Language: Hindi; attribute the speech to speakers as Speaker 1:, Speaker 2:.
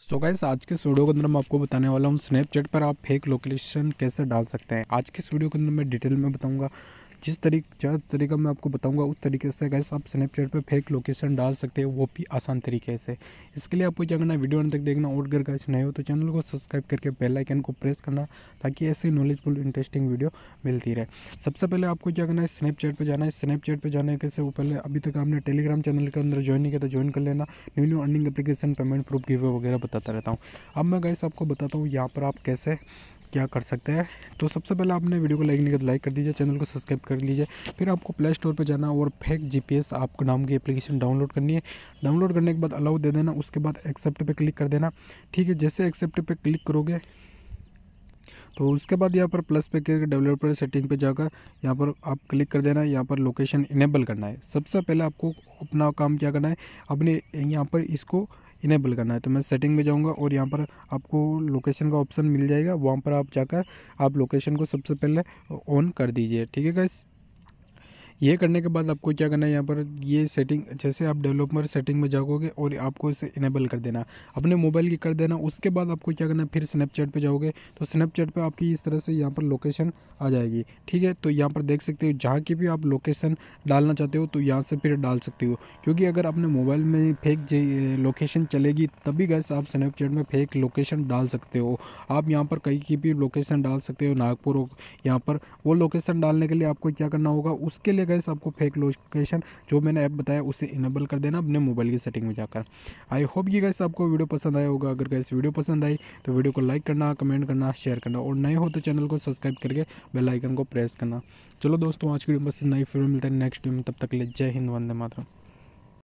Speaker 1: सो so गाइस आज के इस वीडियो के अंदर मैं आपको बताने वाला हूँ स्नैपचैट पर आप फेक लोकेशन कैसे डाल सकते हैं आज के इस वीडियो के अंदर मैं डिटेल में बताऊंगा जिस तरीक जहाँ तरीका मैं आपको बताऊंगा उस तरीके से गैस आप स्नैपचैट पर फेक लोकेशन डाल सकते हो वो भी आसान तरीके से इसके लिए आपको क्या करना वीडियो अंत तक देखना और अगर गैस नए हो तो चैनल को सब्सक्राइब करके बेल आइकन को प्रेस करना ताकि ऐसे नॉलेजफुल इंटरेस्टिंग वीडियो मिलती रहे सबसे पहले आपको क्या करना है स्नैपचैट पर जाना है स्नैपचैट पर जाने के से वो पहले अभी तक आपने टेलीग्राम चैनल के अंदर ज्वाइन नहीं किया तो ज्वाइन कर लेना new new earning application payment proof give वगैरह बताता रहता हूँ अब मैं गैस आपको बताता हूँ यहाँ पर आप कैसे क्या कर सकते हैं तो सबसे पहले आपने वीडियो को लाइक नहीं कर तो लाइक कर दीजिए चैनल को सब्सक्राइब कर लीजिए फिर आपको प्ले स्टोर पर जाना और फेक जी पी आपके नाम की एप्लीकेशन डाउनलोड करनी है डाउनलोड करने के बाद अलाउ दे देना उसके बाद एक्सेप्ट पर क्लिक कर देना ठीक है जैसे एक्सेप्ट पर क्लिक करोगे तो उसके बाद यहाँ पर प्लस पे करके डेवलपर सेटिंग पे जाकर यहाँ पर आप क्लिक कर देना है यहाँ पर लोकेशन इनेबल करना है सबसे पहले आपको अपना काम क्या करना है अपने यहाँ पर इसको इनेबल करना है तो मैं सेटिंग में जाऊंगा और यहाँ पर आपको लोकेशन का ऑप्शन मिल जाएगा वहाँ पर आप जाकर आप लोकेशन को सबसे पहले ऑन कर दीजिए ठीक है गाइस ये करने के बाद आपको क्या करना है यहाँ पर ये सेटिंग जैसे आप डेवलपमर सेटिंग में जाओगे और आपको इसे इनेबल कर देना अपने मोबाइल की कर देना उसके बाद आपको क्या करना है फिर स्नैपचैट पर जाओगे तो स्नैपचैट पर आपकी इस तरह से यहाँ पर लोकेशन आ जाएगी ठीक है तो यहाँ पर देख सकते हो जहाँ की भी आप लोकेशन डालना चाहते हो तो यहाँ से फिर डाल सकते हो क्योंकि अगर अपने मोबाइल में फेक लोकेशन चलेगी तभी गैस आप स्नैपचैट में फेक लोकेशन डाल सकते हो आप यहाँ पर कहीं की भी लोकेशन डाल सकते हो नागपुर यहाँ पर वो लोकेशन डालने के लिए आपको क्या करना होगा उसके लिए गैस आपको फेक लोकेशन जो मैंने ऐप बताया उसे इनेबल कर देना अपने मोबाइल की सेटिंग में जाकर आई होप ये गैस आपको वीडियो पसंद आया होगा अगर गैस वीडियो पसंद आई तो वीडियो को लाइक करना कमेंट करना शेयर करना और नए हो तो चैनल को सब्सक्राइब करके बेलाइकन को प्रेस करना चलो दोस्तों आज की वीडियो बस नई फिल्म मिलता है नेक्स्ट वीडियो में तब तक ले जय हिंद वंदे मातरम